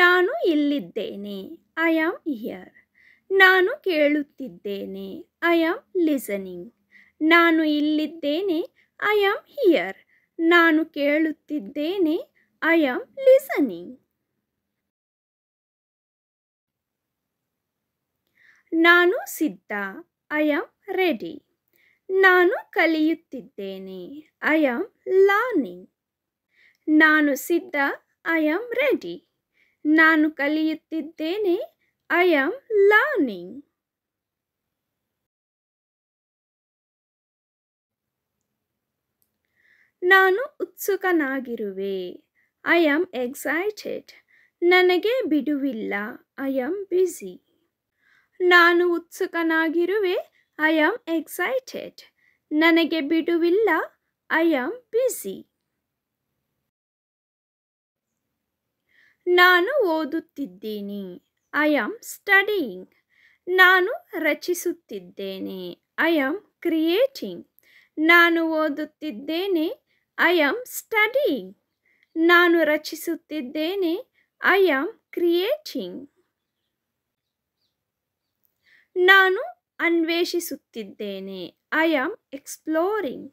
ನಾನು ಇಲ್ಲಿದ್ದೇನೆ I am here ನಾನು ಕೇಳುತ್ತಿದ್ದೇನೆ ಐ ಆಮ್ ಲಿಸನಿಂಗ್ ನಾನು ಇಲ್ಲಿದ್ದೇನೆ ಐ ಆಮ್ ಹಿಯರ್ ನಾನು ಕೇಳುತ್ತಿದ್ದೇನೆ ಐ ಆಮ್ ಲಿಸನಿಂಗ್ ನಾನು ಸಿದ್ಧ ಐ ಆಮ್ ರೆಡಿ ನಾನು ಕಲಿಯುತ್ತಿದ್ದೇನೆ ಐ ಆಮ್ ಲರ್ನಿಂಗ್ ನಾನು ಸಿದ್ಧ ಐ ಆಮ್ ರೆಡಿ ನಾನು ಕಲಿಯುತ್ತಿದ್ದೇನೆ ಐ ಆಮ್ ಲರ್ನಿಂಗ್ ನಾನು ಉತ್ಸುಕನಾಗಿರುವೆ ಐ ಆಮ್ ಎಕ್ಸೈಟೆಡ್ ನನಗೆ ಬಿಡುವಿಲ್ಲ ಐ ಆಮ್ ಬ್ಯುಸಿ ನಾನು ಉತ್ಸುಕನಾಗಿರುವೆ ಐ ಆಮ್ ಎಕ್ಸೈಟೆಡ್ ನನಗೆ ಬಿಡುವಿಲ್ಲ ಐ ಆಮ್ ಬ್ಯುಸಿ ನಾನು ಓದುತ್ತಿದ್ದೀನಿ ಐ ಆಮ್ ಸ್ಟಡಿಯಿಂಗ್ ನಾನು ರಚಿಸುತ್ತಿದ್ದೇನೆ ಐ ಆಮ್ ಕ್ರಿಯೇಟಿಂಗ್ ನಾನು ಓದುತ್ತಿದ್ದೇನೆ ಐ ಆಮ್ ಸ್ಟಡಿಯಿಂಗ್ ನಾನು ರಚಿಸುತ್ತಿದ್ದೇನೆ ಐ ಆಮ್ ಕ್ರಿಯೇಟಿಂಗ್ ನಾನು ಅನ್ವೇಷಿಸುತ್ತಿದ್ದೇನೆ ಐ ಆಮ್ ಎಕ್ಸ್ಪ್ಲೋರಿಂಗ್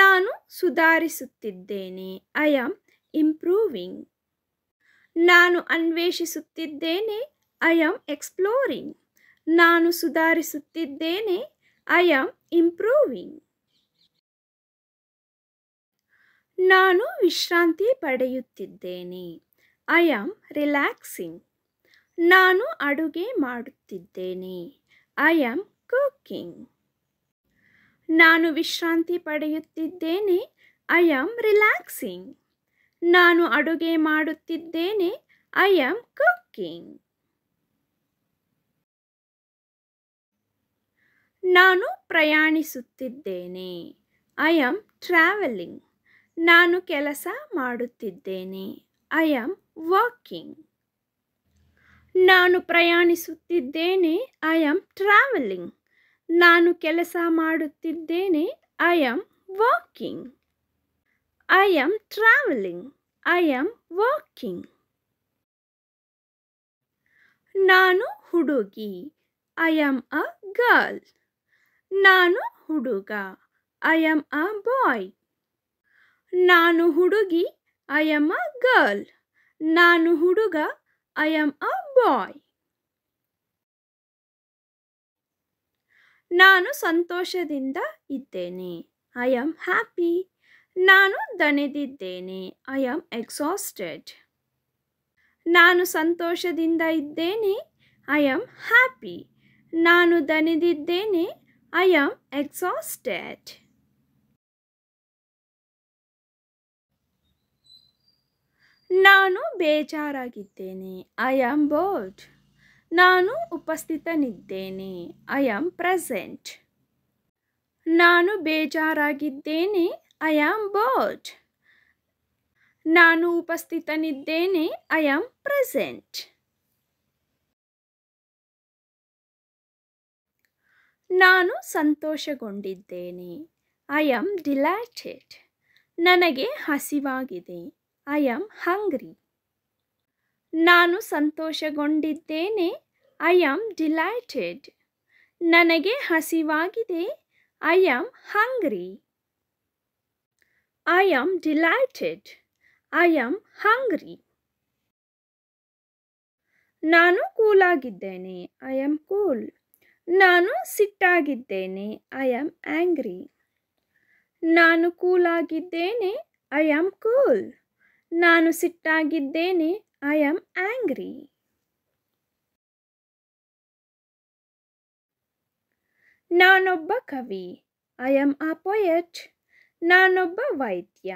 ನಾನು ಸುಧಾರಿಸುತ್ತಿದ್ದೇನೆ ಐ ಆಮ್ ಇಂಪ್ರೂವಿಂಗ್ ನಾನು ಅನ್ವೇಷಿಸುತ್ತಿದ್ದೇನೆ ಐ ಆಮ್ ಎಕ್ಸ್ಪ್ಲೋರಿಂಗ್ ನಾನು ಸುಧಾರಿಸುತ್ತಿದ್ದೇನೆ ಐ ಆಮ್ ಇಂಪ್ರೂವಿಂಗ್ ನಾನು ವಿಶ್ರಾಂತಿ ಪಡೆಯುತ್ತಿದ್ದೇನೆ ಐ ಆಮ್ ರಿಲ್ಯಾಕ್ಸಿಂಗ್ ನಾನು ಅಡುಗೆ ಮಾಡುತ್ತಿದ್ದೇನೆ ಐ ಆಮ್ ಕುಕಿಂಗ್ ನಾನು ವಿಶ್ರಾಂತಿ ಪಡೆಯುತ್ತಿದ್ದೇನೆ ಐ ಆಮ್ ರಿಲ್ಯಾಕ್ಸಿಂಗ್ ನಾನು ಅಡುಗೆ ಮಾಡುತ್ತಿದ್ದೇನೆ ಐ ಆಮ್ ಕುಕ್ಕಿಂಗ್ ನಾನು ಪ್ರಯಾಣಿಸುತ್ತಿದ್ದೇನೆ ಐ ಆಮ್ ಟ್ರಾವೆಲಿಂಗ್ ನಾನು ಕೆಲಸ ಮಾಡುತ್ತಿದ್ದೇನೆ ಐ ಆಮ್ ವಾಕಿಂಗ್ ನಾನು ಪ್ರಯಾಣಿಸುತ್ತಿದ್ದೇನೆ ಐ ಆಮ್ ಟ್ರಾವೆಲಿಂಗ್ ನಾನು ಕೆಲಸ ಮಾಡುತ್ತಿದ್ದೇನೆ I am walking I am traveling. I am walking ನಾನು ಹುಡುಗಿ ಐ ಆಮ್ ಅ ಗರ್ಲ್ ನಾನು ಹುಡುಗ ಐ ಆಮ್ ಅ ಬಾಯ್ ನಾನು ಹುಡುಗಿ ಐ ಆಮ್ ಅ ಗರ್ಲ್ ನಾನು ಹುಡುಗ ಐ ಆಮ್ ಅ ಬಾಯ್ ನಾನು ಸಂತೋಷದಿಂದ ಇದ್ದೇನೆ ಐ ಆಮ್ ಹ್ಯಾಪಿ ನಾನು ದಣಿದಿದ್ದೇನೆ ಐ ಆಮ್ ಎಕ್ಸಾಸ್ಟೆಡ್ ನಾನು ಸಂತೋಷದಿಂದ ಇದ್ದೇನೆ ಐ ಆಮ್ ಹ್ಯಾಪಿ ನಾನು ದಣಿದಿದ್ದೇನೆ ಐ ಆಮ್ ಎಕ್ಸಾಸ್ಟೆಡ್ ನಾನು ಬೇಜಾರಾಗಿದ್ದೇನೆ ಐ ಆಮ್ ಬೋರ್ಡ್ ನಾನು ಉಪಸ್ಥಿತನಿದ್ದೇನೆ ಐ ಆಮ್ ಪ್ರೆಸೆಂಟ್ ನಾನು ಬೇಜಾರಾಗಿದ್ದೇನೆ ಐ ಆಮ್ ಬರ್ಡ್ ನಾನು ಉಪಸ್ಥಿತನಿದ್ದೇನೆ ಐ ಆಮ್ ಪ್ರೆಸೆಂಟ್ ನಾನು ಸಂತೋಷಗೊಂಡಿದ್ದೇನೆ ಐ ಆಮ್ ಡಿಲೈಟೆಡ್ ನನಗೆ ಹಸಿವಾಗಿದೆ ಐ ಆಮ್ ಹಂಗ್ರಿ ನಾನು ಸಂತೋಷಗೊಂಡಿದ್ದೇನೆ ಐ ಆಮ್ ಡಿಲೈಟೆಡ್ ನನಗೆ ಹಸಿವಾಗಿದೆ I am hungry I am delighted. I am hungry. ನಾನು ಕೂಲಾಗಿದ್ದೇನೆ ಐ ಆಮ್ ಕೂಲ್ ನಾನು ಸಿಟ್ಟಾಗಿದ್ದೇನೆ ಐ ಆಮ್ ಆ್ಯಂಗ್ರಿ ನಾನು ಕೂಲಾಗಿದ್ದೇನೆ ಐ ಆಮ್ ಕೂಲ್ ನಾನು ಸಿಟ್ಟಾಗಿದ್ದೇನೆ ಐ ಆಮ್ ಆ್ಯಂಗ್ರಿ ನಾನೊಬ್ಬ ಕವಿ ಐ ಆಮ್ ಅ ಪೊಯೆಟ್ ನಾನೊಬ್ಬ ವೈದ್ಯ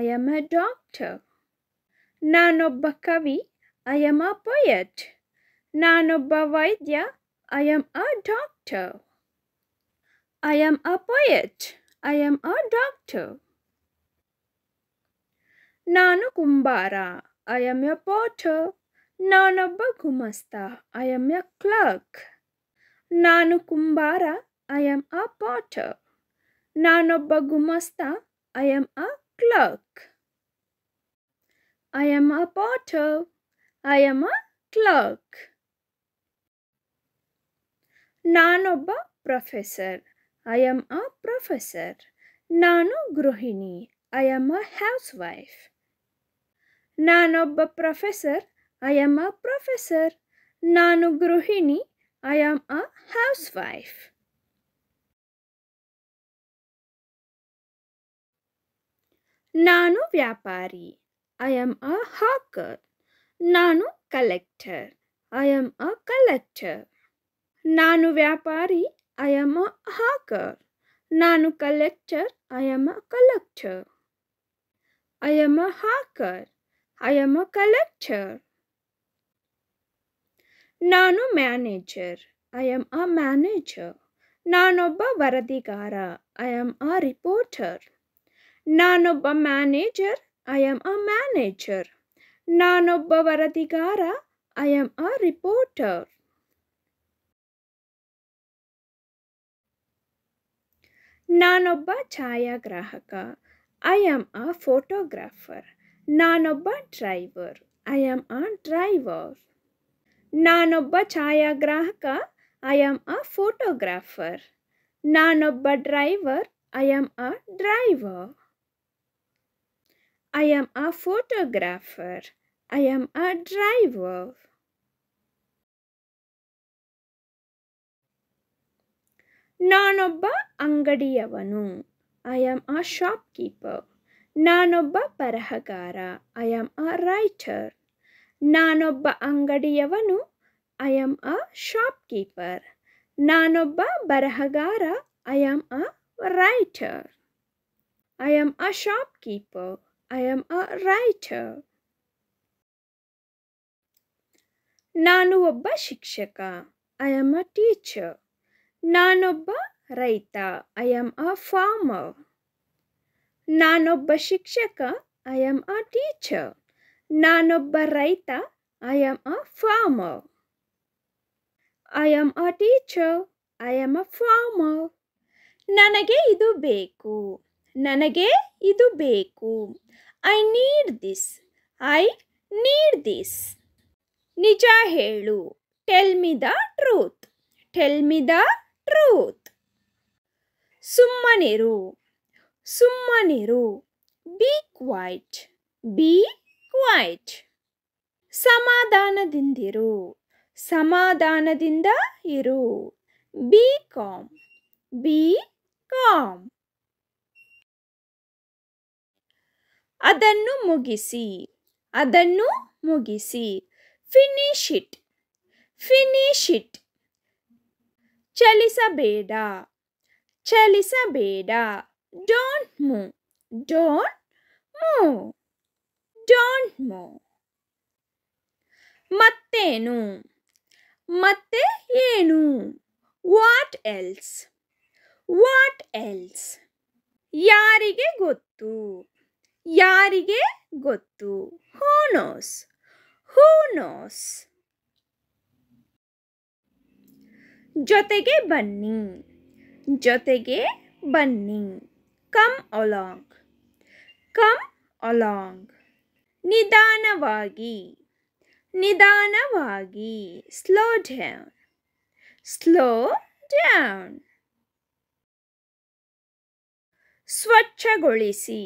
ಐ ಆಮ್ ಅ ಡಾಕ್ಟರ್ ನಾನೊಬ್ಬ ಕವಿ ಐ ಆಮ್ ಅ ಪೊಯಟ್ ನಾನೊಬ್ಬ ವೈದ್ಯ I am a doctor I am a poet I am a doctor ನಾನು ಕುಂಬಾರ ಐ ಆಮ್ ಎ ಪೋಟರ್ ನಾನೊಬ್ಬ ಗುಮಸ್ತ ಐ ಆಮ್ ಎ ಕ್ಲರ್ಕ್ ನಾನು ಕುಂಬಾರ ಐ ಆಮ್ ಅ ಪಾಟರ್ ನಾನೊಬ್ಬ ಗುಮಸ್ತ I am a clerk I am a potter I am a clerk ನಾನೊಬ್ಬ professor I am a professor ನಾನು ಗೃಹಿಣಿ I am a housewife ನಾನೊಬ್ಬ professor I am a professor ನಾನು ಗೃಹಿಣಿ I am a housewife नानु व्यापारी I am a hawker नानू collector I am a collector नानु व्यापारी ई एम अ हाकर नानू collector I am a collector I am a hawker I am a collector नानु manager I am a manager नानोब वरदीगार I am a reporter ನಾನೊಬ್ಬ manager I am a manager ನಾನೊಬ್ಬ ವರದಿಗಾರ I am a reporter ನಾನೊಬ್ಬ ಛಾಯಾಗ್ರಾಹಕ I am a photographer ನಾನೊಬ್ಬ driver I am a driver ನಾನೊಬ್ಬ ಛಾಯಾಗ್ರಾಹಕ ಐ ಆಮ್ ಅ ಫೋಟೋಗ್ರಾಫರ್ ನಾನೊಬ್ಬ driver I am a driver I am a photographer. I am a driver. Nanobba Angadiyavanu. I am a shopkeeper. Nanoba Parahagara. I am a writer. Nanobba Angadiyavanu. I am a shopkeeper. Nanoba Barahagara. I am a writer. I am a shopkeeper. I am a writer. ನಾನು ಒಬ್ಬ ಶಿಕ್ಷಕ I am a teacher ನಾನೊಬ್ಬ ರೈತ I am a farmer ನಾನೊಬ್ಬ ಶಿಕ್ಷಕ I am a teacher ನಾನೊಬ್ಬ ರೈತ I am a farmer I am a teacher I am a farmer ನನಗೆ ಇದು ಬೇಕು ನನಗೆ ಇದು ಬೇಕು I need this I need this ನಿಜ ಹೇಳು tell me the truth tell me the truth ಸುಮ್ಮನಿರು ಸುಮ್ಮನಿರು ಬಿ ಕ್ವೈಟ್ ಬಿ ಕ್ವೈಟ್ ಸಮಾಧಾನದಿಂದಿರು ಸಮಾಧಾನದಿಂದ ಇರು ಬಿ ಕಾಮ್ ಬಿ ಕಾಮ್ ಅದನ್ನು ಮುಗಿಸಿ ಅದನ್ನು ಮುಗಿಸಿ ಫಿನಿಶ್ ಇಟ್ ಫಿನಿಶ್ ಇಟ್ ಚಲಿಸಬೇಡ ಚಲಿಸಬೇಡ don't move don't move don't move ಮತ್ತೇನು ಮತ್ತೆ ಏನು ವಾಟ್ ಎಲ್ಸ್ ವಾಟ್ ಎಲ್ಸ್ ಯಾರಿಗೆ ಗೊತ್ತು ಯಾರಿಗೆ ಗೊತ್ತು ನೋಸ್ ಹೂ ನೋಸ್ ಜೊತೆಗೆ ಬನ್ನಿ ಜೊತೆಗೆ ಬನ್ನಿ ಕಮ್ ಅಲಾಂಗ್ ಕಮ್ ಅಲಾಂಗ್ ನಿಧಾನವಾಗಿ ನಿಧಾನವಾಗಿ ಸ್ಲೋ ಡೌನ್ ಸ್ಲೋ ಡೌನ್ ಸ್ವಚ್ಛಗೊಳಿಸಿ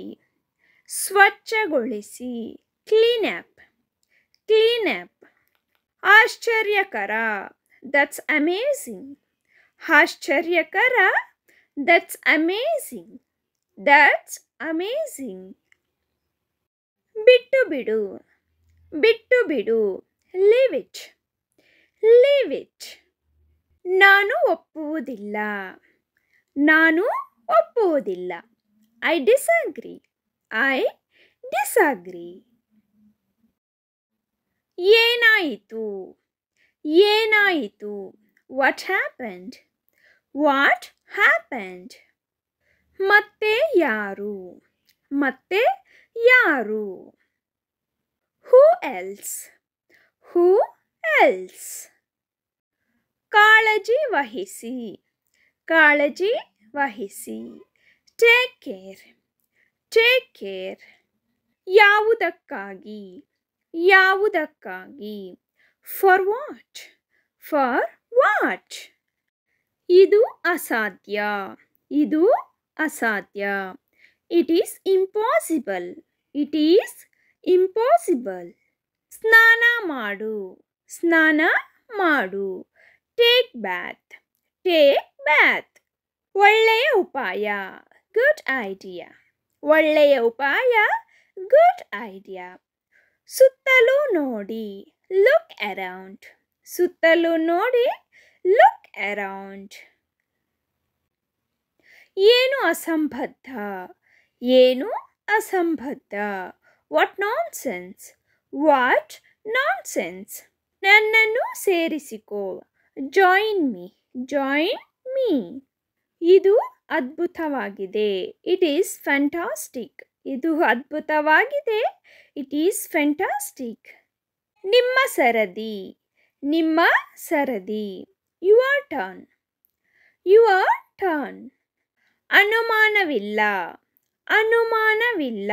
ಸ್ವಚ್ಛಗೊಳಿಸಿ ಕ್ಲೀನ್ ಕ್ಲೀನ್ ಆಪ್ ಆಶ್ಚರ್ಯಕರ ದಟ್ಸ್ ಅಮೇಝಿಂಗ್ ಆಶ್ಚರ್ಯಕರ ದಟ್ಸ್ ಅಮೇಝಿಂಗ್ ದಟ್ಸ್ ಅಮೇಝಿಂಗ್ ಬಿಟ್ಟು ಬಿಡು ಬಿಟ್ಟು ಬಿಡು ಲಿವಿಚ್ ಲಿವಿಚ್ ನಾನು ಒಪ್ಪುವುದಿಲ್ಲ ನಾನು ಒಪ್ಪುವುದಿಲ್ಲ ಐ ಡಿಸ್ಅಗ್ರಿ I disagree. ಏನಾಯಿತು ಏನಾಯಿತು ವಾಟ್ ಹ್ಯಾಪನ್ಡ್ ವಾಟ್ ಹ್ಯಾಪನ್ಡ್ ಮತ್ತೆ ಯಾರು ಮತ್ತೆ ಯಾರು ಹೂ ಎಲ್ಸ್ ಹೂ ಎಲ್ಸ್ ಕಾಳಜಿ ವಹಿಸಿ ಕಾಳಜಿ ವಹಿಸಿ ಟೇಕ್ ಕೇರ್ ಟೇಕ್ ಕೇರ್ ಯಾವುದಕ್ಕಾಗಿ ಯಾವುದಕ್ಕಾಗಿ ಫಾರ್ ವಾಟ್ ಫಾರ್ ವಾಟ್ ಇದು ಅಸಾಧ್ಯ ಇದು ಅಸಾಧ್ಯ it is impossible it is impossible ಸ್ನಾನ ಮಾಡು ಸ್ನಾನ ಮಾಡು ಟೇಕ್ ಬ್ಯಾತ್ ಟೇಕ್ ಬ್ಯಾತ್ ಒಳ್ಳೆಯ ಉಪಾಯ ಗುಡ್ ಐಡಿಯಾ ಒಳ್ಳೆಯ ಉಪಾಯ ಗುಡ್ ಐಡಿಯಾ ಸುತ್ತಲೂ ನೋಡಿ ಲುಕ್ ಅರೌಂಡ್ ಸುತ್ತಲೂ ನೋಡಿ ಲುಕ್ ಅರೌಂಡ್ ಏನು ಅಸಂಬದ್ಧ ಏನು ಅಸಂಬದ್ಧ what nonsense what nonsense ನನ್ನನ್ನು ಸೇರಿಸಿಕೋ ಜಾಯಿನ್ ಮೀ ಜಾಯಿನ್ ಮೀ ಇದು ಅದ್ಭುತವಾಗಿದೆ ಇಟ್ ಈಸ್ ಫ್ಯಾಂಟಾಸ್ಟಿಕ್ ಇದು ಅದ್ಭುತವಾಗಿದೆ ಇಟ್ ಈಸ್ ಫ್ಯಾಂಟಾಸ್ಟಿಕ್ ನಿಮ್ಮ ಸರದಿ ನಿಮ್ಮ ಸರದಿ ಯುವರ್ ಟರ್ನ್ ಯುವರ್ ಟರ್ನ್ ಅನುಮಾನವಿಲ್ಲ ಅನುಮಾನವಿಲ್ಲ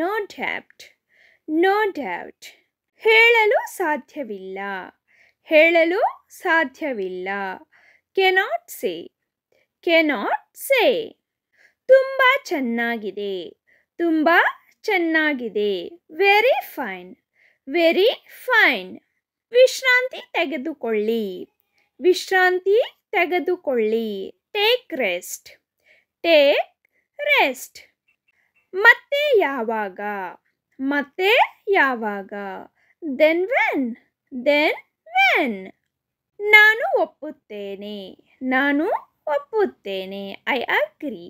ನೋ ಡ್ಯಾಪ್ಟ್ ನೋ ಡ್ಯಾಪ್ಟ್ ಹೇಳಲು ಸಾಧ್ಯವಿಲ್ಲ ಹೇಳಲು ಸಾಧ್ಯವಿಲ್ಲ ಕೆನಾಟ್ ಸೇ ಕೆನಾಟ್ ಸೇ ತುಂಬ ಚೆನ್ನಾಗಿದೆ ತುಂಬ ಚೆನ್ನಾಗಿದೆ ವೆರಿ ಫೈನ್ ವೆರಿ ಫೈನ್ ವಿಶ್ರಾಂತಿ ತೆಗೆದುಕೊಳ್ಳಿ ವಿಶ್ರಾಂತಿ ತೆಗೆದುಕೊಳ್ಳಿ ಟೇಕ್ ರೆಸ್ಟ್ ಟೇಕ್ ರೆಸ್ಟ್ ಮತ್ತೆ ಯಾವಾಗ ಮತ್ತೆ ಯಾವಾಗ ದೆನ್ ವೆನ್ ದೆನ್ ವೆನ್ ನಾನು ಒಪ್ಪುತ್ತೇನೆ ನಾನು ಒಪ್ಪುತ್ತೇನೆ ಐ ಅಗ್ರಿ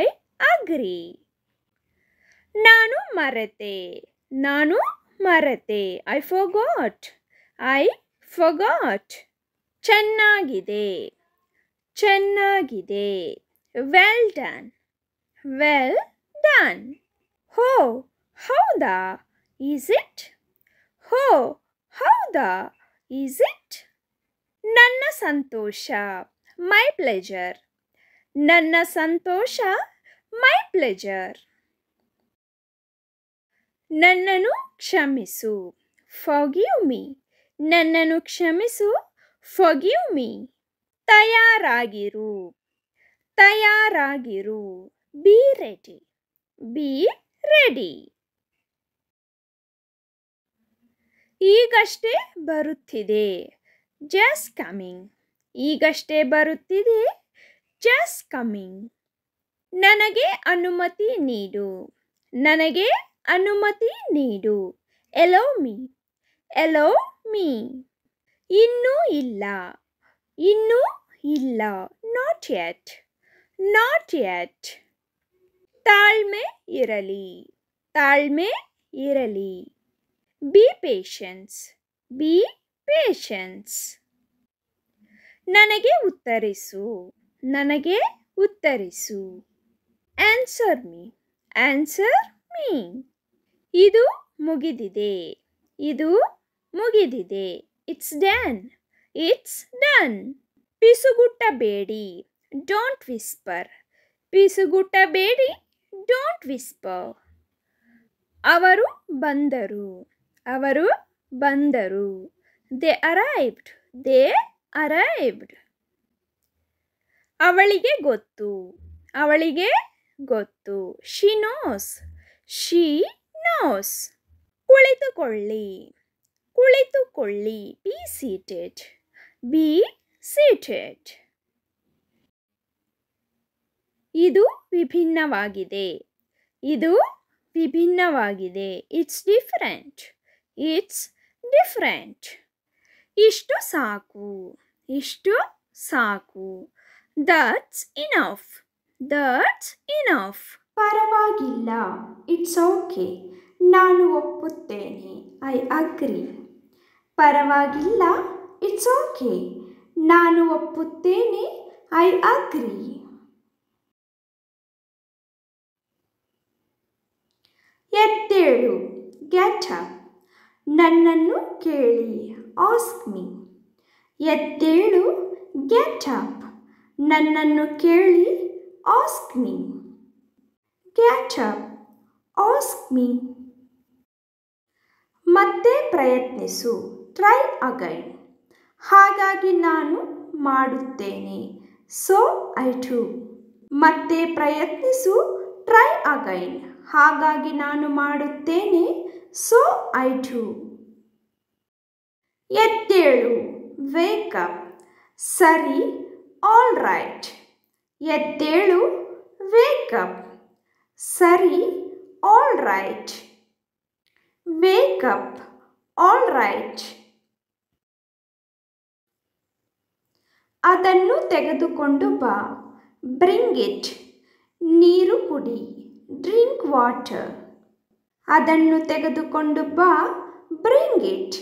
ಐ ಅಗ್ರಿ ನಾನು ಮರೆತೆ ನಾನು ಮರೆತೆ ಐ ಫೊಗಾಟ್ ಐ ಫೊಗಾಟ್ ಚೆನ್ನಾಗಿದೆ ಚೆನ್ನಾಗಿದೆ ವೆಲ್ ಡನ್ ವೆಲ್ ಡನ್ ಹೋ ಹೌದಾ ಈಸ್ ಇಟ್ ಹೋ ಹೌದಾ ಈಸ್ ಇಟ್ ನನ್ನ ಸಂತೋಷ ಮೈ ಪ್ಲೆಜರ್ ನನ್ನ ಸಂತೋಷ ಮೈ ಪ್ಲೆಜರ್ ನನ್ನನ್ನು ಕ್ಷಮಿಸು ಫಗ್ಯು ಮೀ ನನ್ನನ್ನು ಕ್ಷಮಿಸು ಫಗ್ಯು ಮೀ ತಯಾರಾಗಿರು ತಯಾರಾಗಿರು ಬಿ ರೆಡಿ ಬಿ ರೆಡಿ ಈಗಷ್ಟೇ ಬರುತ್ತಿದೆ ಜಸ್ಟ್ ಕಮಿಂಗ್ ಈಗಷ್ಟೇ ಬರುತ್ತಿದೆ ಜಸ್ಟ್ ಕಮಿಂಗ್ ನನಗೆ ಅನುಮತಿ ನೀಡು ನನಗೆ ಅನುಮತಿ ನೀಡು ಎಲೋ ಮೀ ಎಲೋ ಮೀ ಇನ್ನೂ ಇಲ್ಲ ಇನ್ನೂ ಇಲ್ಲ ನಾಟ್ ಯಟ್ ನಾಟ್ ಯಟ್ ತಾಳ್ಮೆ ಇರಲಿ ತಾಳ್ಮೆ ಇರಲಿ ಬಿ ಪೇಷನ್ಸ್ ಬಿ ಪೇಷನ್ಸ್ ನನಗೆ ಉತ್ತರಿಸು ನನಗೆ ಉತ್ತರಿಸು ಆನ್ಸರ್ ಮೀ ಆನ್ಸರ್ ಮೀ ಇದು ಮುಗಿದಿದೆ ಇದು ಮುಗಿದಿದೆ ಇಟ್ಸ್ ಡ್ಯಾನ್ ಇಟ್ಸ್ ಡನ್ ಪಿಸುಗುಟ್ಟಬೇಡಿ ಡೋಂಟ್ ವಿಸ್ಪರ್ ಪಿಸುಗುಟ್ಟಬೇಡಿ ಡೋಂಟ್ ವಿಸ್ಪರ್ ಅವರು ಬಂದರು ಅವರು ಬಂದರು ದೇ ಅರೈವ್ಡ್ ದೇ ಅರೈವ್ಡ್ ಅವಳಿಗೆ ಗೊತ್ತು ಅವಳಿಗೆ ಗೊತ್ತು ಶಿ ನೋಸ್ ಶಿ ನೋಸ್ ಕುಳಿತುಕೊಳ್ಳಿ ಕುಳಿತುಕೊಳ್ಳಿ ಬಿ ಸೀಟೆಡ್ ಬಿ ಸೀಟೆಡ್ ಇದು ವಿಭಿನ್ನವಾಗಿದೆ ಇದು ವಿಭಿನ್ನವಾಗಿದೆ ಇಟ್ಸ್ ಡಿಫ್ರೆಂಟ್ ಇಟ್ಸ್ ಡಿಫ್ರೆಂಟ್ ಇಷ್ಟು ಸಾಕು ಇಷ್ಟು ಸಾಕು ದಟ್ಸ್ ಇನಫ್ ದಟ್ಸ್ ಇನಫ್ ಪರವಾಗಿಲ್ಲ ಇಟ್ಸ್ ಓಕೆ ನಾನು ಒಪ್ಪುತ್ತೇನೆ ಐ ಅಗ್ರಿ ಪರವಾಗಿಲ್ಲ ಇಟ್ಸ್ ಓಕೆ ನಾನು ಒಪ್ಪುತ್ತೇನೆ ಐ ಅಗ್ರಿ ಎತ್ತೇಳು ಗೆಟ್ ನನ್ನನ್ನು ಕೇಳಿ ಆಸ್ಕ್ ಮೀ ಎದ್ದೇಳು ಗೆಟ್ ಅಪ್ ನನ್ನನ್ನು ಕೇಳಿ ask me get up ask me ಮತ್ತೆ ಪ್ರಯತ್ನಿಸು ಟ್ರೈ ಅಗೈನ್ ಹಾಗಾಗಿ ನಾನು ಮಾಡುತ್ತೇನೆ ಸೊ ಐ ಟು ಮತ್ತೆ ಪ್ರಯತ್ನಿಸು ಟ್ರೈ ಅಗೈನ್ ಹಾಗಾಗಿ ನಾನು ಮಾಡುತ್ತೇನೆ ಸೊ ಐ ಟು ಎದ್ದೇಳು ವೇಕಪ್ ಸರಿ ಆಲ್ ರೈಟ್ ಎದ್ದೇಳು ವೇಕಪ್ ಸರಿ all right wake up all right ಅದನ್ನು ತೆಗೆದುಕೊಂಡು ಬಾ ಬ್ರಿಂಗ್ ಇಟ್ ನೀರು ಕುಡಿ ಡ್ರಿಂಕ್ ವಾಟರ್ ಅದನ್ನು ತೆಗೆದುಕೊಂಡು ಬಾ ಬ್ರಿಂಗ್ ಇಟ್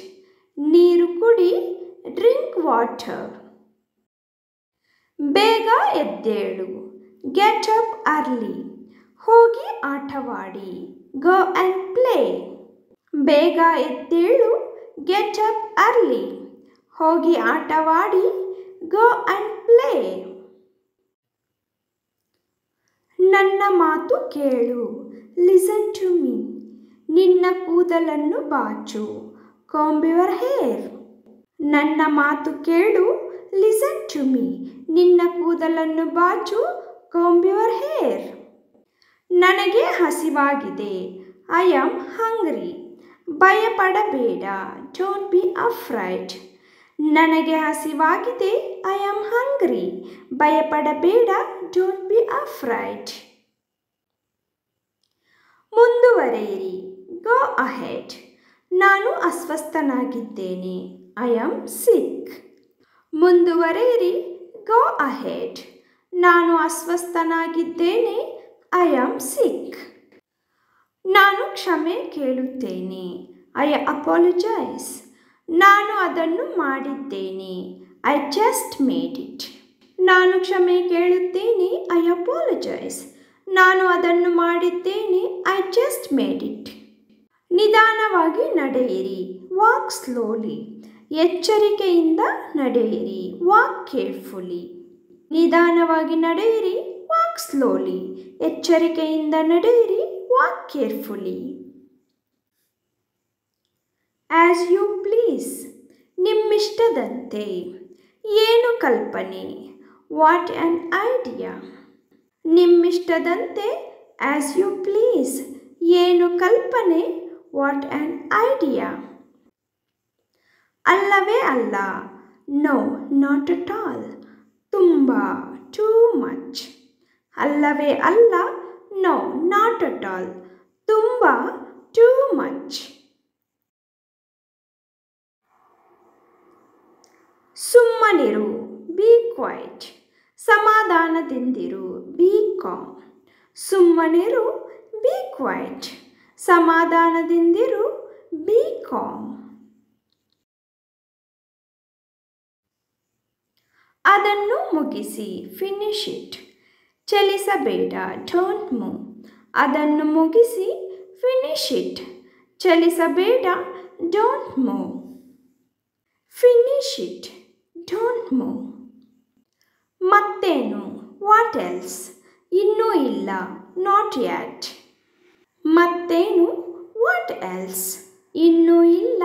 ನೀರು ಕುಡಿ ಡ್ರಿಂಕ್ ವಾಟರ್ ಬೇಗ ಎದ್ದೇಳು ಗೆಟ್ ಅಪ್ ಅರ್ಲಿ ಹೋಗಿ ಆಟವಾಡಿ ಗೋ ಆ್ಯಂಡ್ ಪ್ಲೇ ಬೇಗ ಎದ್ದೇಳು ಗೆಟ್ ಅಪ್ ಅರ್ಲಿ ಹೋಗಿ ಆಟವಾಡಿ ಗೋ ಆ್ಯಂಡ್ ಪ್ಲೇ ನನ್ನ ಮಾತು ಕೇಳು ಲಿಸನ್ ಟು ಮೀ ನಿನ್ನ ಕೂದಲನ್ನು ಬಾಚು ಕಾಂಬ್ ಹೇರ್ ನನ್ನ ಮಾತು ಕೇಳು ಲಿಸನ್ ಟು ಮೀ ನಿನ್ನ ಕೂದಲನ್ನು ಬಾಚು ಕಾಂಬ್ಯೂರ್ ಹೇರ್ ನನಗೆ ಹಸಿವಾಗಿದೆ ಐ ಆಮ್ ಹಂಗ್ರಿ ಭಯಪಡಬೇಡ ಡೋಂಟ್ ಬಿ ಅಫ್ರೈಡ್ ನನಗೆ ಹಸಿವಾಗಿದೆ ಐ ಆಮ್ ಹಂಗ್ರಿ ಭಯಪಡಬೇಡ ಡೋಂಟ್ ಬಿ ಅಫ್ರೈಡ್ ಮುಂದುವರೆಯಿರಿ ಗೋ ಅಹೆಡ್ ನಾನು ಅಸ್ವಸ್ಥನಾಗಿದ್ದೇನೆ ಐ ಆಮ್ ಸಿಕ್ ಮುಂದುವರೆಯಿರಿ ಗೋ ಅಹೆಡ್ ನಾನು ಅಸ್ವಸ್ಥನಾಗಿದ್ದೇನೆ ಐ ಆಮ್ ಸಿಕ್ ನಾನು ಕ್ಷಮೆ ಕೇಳುತ್ತೇನೆ ಐ ಅಪಾಲಜೈಸ್ ನಾನು ಅದನ್ನು ಮಾಡಿದ್ದೇನೆ ಐ ಜಸ್ಟ್ ಮೇಡ್ ಇಟ್ ನಾನು ಕ್ಷಮೆ ಕೇಳುತ್ತೇನೆ ಐ ಅಪಾಲಜೈಸ್ ನಾನು ಅದನ್ನು ಮಾಡಿದ್ದೇನೆ ಐ ಜಸ್ಟ್ ಮೇಡ್ ಇಟ್ ನಿಧಾನವಾಗಿ ನಡೆಯಿರಿ ವಾಕ್ ಸ್ಲೋಲಿ ಎಚ್ಚರಿಕೆಯಿಂದ ನಡೆಯಿರಿ ವಾಕ್ ಕೇರ್ಫುಲಿ ನಿಧಾನವಾಗಿ ನಡೆಯಿರಿ ವಾಕ್ ಸ್ಲೋಲಿ ಎಚ್ಚರಿಕೆಯಿಂದ ನಡೆಯಿರಿ walk carefully as you please ನಿಮ್ಮಿಷ್ಟದಂತೆ ಏನು ಕಲ್ಪನೆ ವಾಟ್ ಆ್ಯನ್ ಐಡಿಯಾ ನಿಮ್ಮಿಷ್ಟದಂತೆ ಆ್ಯಸ್ ಯು ಪ್ಲೀಸ್ ಏನು ಕಲ್ಪನೆ ವಾಟ್ ಆ್ಯನ್ ಐಡಿಯಾ ಅಲ್ಲವೇ ಅಲ್ಲ ನೋ ನಾಟ್ ಅಟ್ ಆಲ್ ತುಂಬ ಟೂ ಮಚ್ ಅಲ್ಲವೇ ಅಲ್ಲ ನೋ ನಾಟ್ ಅಟ್ ಆಲ್ ತುಂಬ ಟೂ ಮಚ್ ಸುಮ್ಮನಿರು ಬಿ ಕ್ವೈಟ್ ಸಮಾಧಾನದಿಂದಿರು ಬಿ ಕಾಮ್ ಸುಮ್ಮನಿರು ಬಿ ಕ್ವೈಟ್ ಸಮಾಧಾನದಿಂದಿರು ಬಿ ಕಾಮ್ ಅದನ್ನು ಮುಗಿಸಿ ಫಿನಿಶ್ ಇಟ್ ಚಲಿಸಬೇಡ ಡೋಂಟ್ ಮೂವ್ ಅದನ್ನು ಮುಗಿಸಿ ಫಿನಿಶ್ ಇಟ್ ಚಲಿಸಬೇಡ don't move finish it don't move ಮತ್ತೇನು ವಾಟ್ ಎಲ್ಸ್ ಇನ್ನೂ ಇಲ್ಲ ನಾಟ್ ಯಾಟ್ ಎಲ್ಸ್ ಇನ್ನೂ ಇಲ್ಲ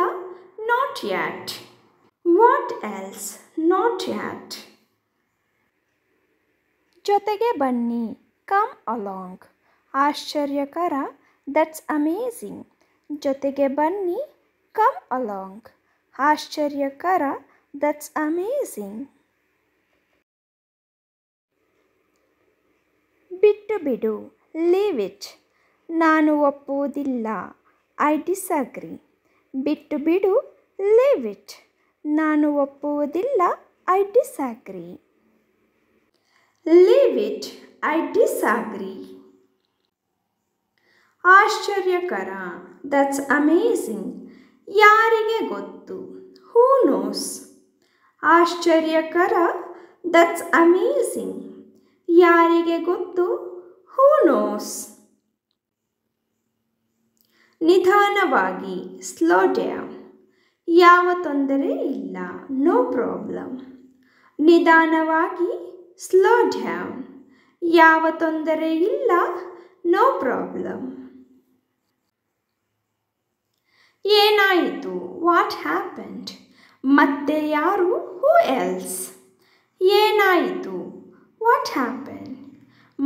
not yet what else not yet ಜೊತೆಗೆ ಬನ್ನಿ ಕಮ್ ಅಲಾಂಗ್ ಆಶ್ಚರ್ಯಕರ ದಟ್ಸ್ ಅಮೇಜಿಂಗ್ ಜೊತೆಗೆ ಬನ್ನಿ ಕಮ್ ಅಲಾಂಗ್ ಆಶ್ಚರ್ಯಕರ ದಟ್ಸ್ ಅಮೇಝಿಂಗ್ ಬಿಟ್ಟು ಬಿಡು ಲೀವ್ ಇಟ್ ನಾನು ಒಪ್ಪುವುದಿಲ್ಲ ಐ ಡಿಸ್ಅಗ್ರಿ ಬಿಟ್ಟು ಬಿಡು ಲೀವ್ ಇಟ್ ನಾನು ಒಪ್ಪುವುದಿಲ್ಲ I disagree leave it I disagree ಆಶ್ಚರ್ಯಕರ ದಟ್ಸ್ ಅಮೇಝಿಂಗ್ ಯಾರಿಗೆ ಗೊತ್ತು ಹೂ ನೋಸ್ ಆಶ್ಚರ್ಯಕರ ದಟ್ಸ್ ಅಮೇಸಿಂಗ್ ಯಾರಿಗೆ ಗೊತ್ತು ಹೂ ನೋಸ್ ನಿಧಾನವಾಗಿ ಸ್ಲೋ ಡ್ಯಾಮ್ ಯಾವ ತೊಂದರೆ ಇಲ್ಲ ನೋ ಪ್ರಾಬ್ಲಮ್ ನಿಧಾನವಾಗಿ ಸ್ಲೋ ಡ್ಯಾಮ್ ಯಾವ ತೊಂದರೆ ಇಲ್ಲ ನೋ ಪ್ರಾಬ್ಲಮ್ ಏನಾಯಿತು ವಾಟ್ ಹ್ಯಾಪೆಂಡ್ ಮತ್ತೆ ಯಾರು ಹೂ ಎಲ್ಸ್ ಏನಾಯಿತು ವಾಟ್ ಹ್ಯಾಪೆನ್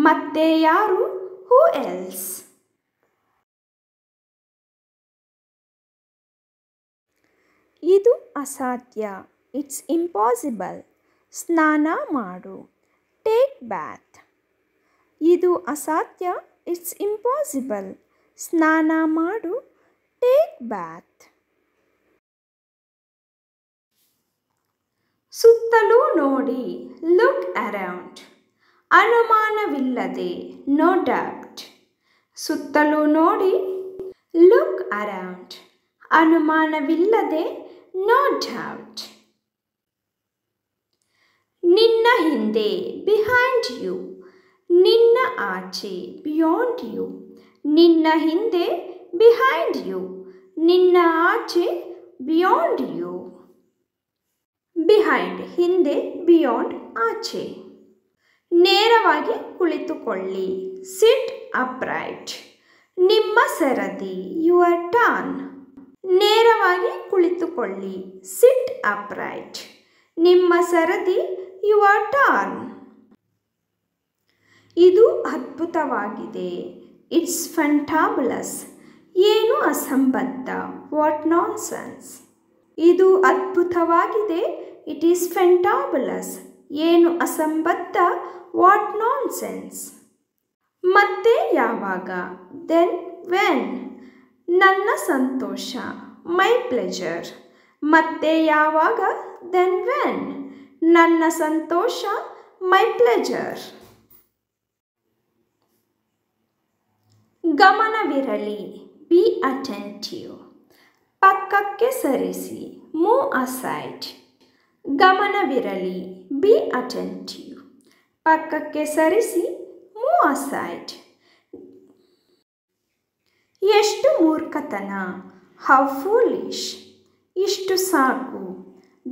ಮತ್ತೆ ಯಾರು ಹೂ ಎಲ್ಸ್ ಇದು ಅಸಾಧ್ಯ ಇಟ್ಸ್ ಇಂಪಾಸಿಬಲ್ ಸ್ನಾನ ಮಾಡು ಟೇಕ್ ಬ್ಯಾತ್ ಇದು ಅಸಾಧ್ಯ ಇಟ್ಸ್ ಇಂಪಾಸಿಬಲ್ ಸ್ನಾನ ಮಾಡು ಟೇಕ್ ಬ್ಯಾತ್ ಸುತ್ತಲೂ ನೋಡಿ ಲುಕ್ ಅರೌಂಡ್ ಅನುಮಾನವಿಲ್ಲದೆ ನೋ ಡೌಟ್ ಸುತ್ತಲೂ ನೋಡಿ ಲುಕ್ ಅರೌಂಡ್ ಅನುಮಾನವಿಲ್ಲದೆ ನೋ ಡೌಟ್ ನಿನ್ನ ಹಿಂದೆ ಬಿಹೈಂಡ್ ಯು ನಿನ್ನ ಆಚೆ ಬಿಯಾಂಡ್ ಯು ನಿನ್ನ ಹಿಂದೆ ಬಿಹೈಂಡ್ ಯು ನಿನ್ನ ಆಚೆ ಬಿಯಾಂಡ್ ಯು ಬಿಹೈಂಡ್ ಹಿಂದೆ ಬಿಯಾಂಡ್ ಆಚೆ ನೇರವಾಗಿ ಕುಳಿತುಕೊಳ್ಳಿ ಸಿಟ್ ಅಪ್ರೈಟ್ ನಿಮ್ಮ ಸರದಿ ಯುವರ್ ಟರ್ನ್ ನೇರವಾಗಿ ಕುಳಿತುಕೊಳ್ಳಿ ಸಿಟ್ ಅಪ್ರೈಟ್ ನಿಮ್ಮ ಸರದಿ ಯುವ ಟರ್ನ್ ಇದು ಅದ್ಭುತವಾಗಿದೆ ಇಟ್ಸ್ ಫಂಟಾಬುಲಸ್ ಏನು ಅಸಂಬದ್ಧ ವಾಟ್ ನಾನ್ ಸೆನ್ಸ್ ಇದು ಅದ್ಭುತವಾಗಿದೆ ಇಟ್ ಈಸ್ ಫೆಂಟಾಬುಲಸ್ ಏನು ಅಸಂಬದ್ಧ ವಾಟ್ ನಾನ್ ಸೆನ್ಸ್ ಮತ್ತೆ ಯಾವಾಗ ದೆನ್ ವೆನ್ ನನ್ನ ಸಂತೋಷ ಮೈ ಪ್ಲೆಜರ್ ಮತ್ತೆ ಯಾವಾಗ ದೆನ್ ವೆನ್ ನನ್ನ ಸಂತೋಷ ಮೈ ಪ್ಲೆಜರ್ ಗಮನವಿರಲಿ ಬಿ ಅಟೆಂಟಿವ್ ಪಕ್ಕಕ್ಕೆ ಸರಿಸಿ ಮೂ ಅಸೈಡ್ ಗಮನವಿರಲಿ ಬಿ ಅಟೆಂಟಿವ್ ಪಕ್ಕಕ್ಕೆ ಸರಿಸಿ ಮೂ ಅಸೈಡ್ ಎಷ್ಟು ಮೂರ್ಖತನ ಹೌ ಫೂಲಿಶ್ ಇಷ್ಟು ಸಾಕು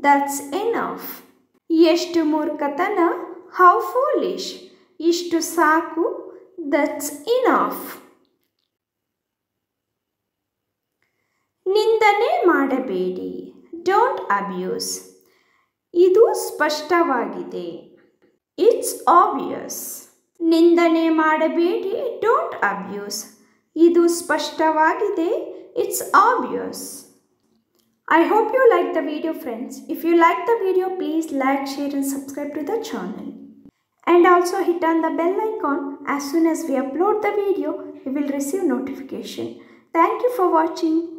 ದಟ್ಸ್ ಎನಫ್ ಎಷ್ಟು ಮೂರ್ಖತನ ಹೌ ಫೂಲಿಶ್ ಇಷ್ಟು ಸಾಕು ದಟ್ಸ್ ಇನಫ್ ನಿಂದನೆ ಮಾಡಬೇಡಿ ಡೋಂಟ್ ಅಬ್ಯೂಸ್ ಇದು ಸ್ಪಷ್ಟವಾಗಿದೆ ಇಟ್ಸ್ ಆಬ್ವಿಯಸ್ ನಿಂದನೆ ಮಾಡಬೇಡಿ don't abuse It is obvious. I hope you liked the video friends. If you liked the video, please like, share and subscribe to the channel. And also hit on the bell icon as soon as we upload the video, you will receive notification. Thank you for watching.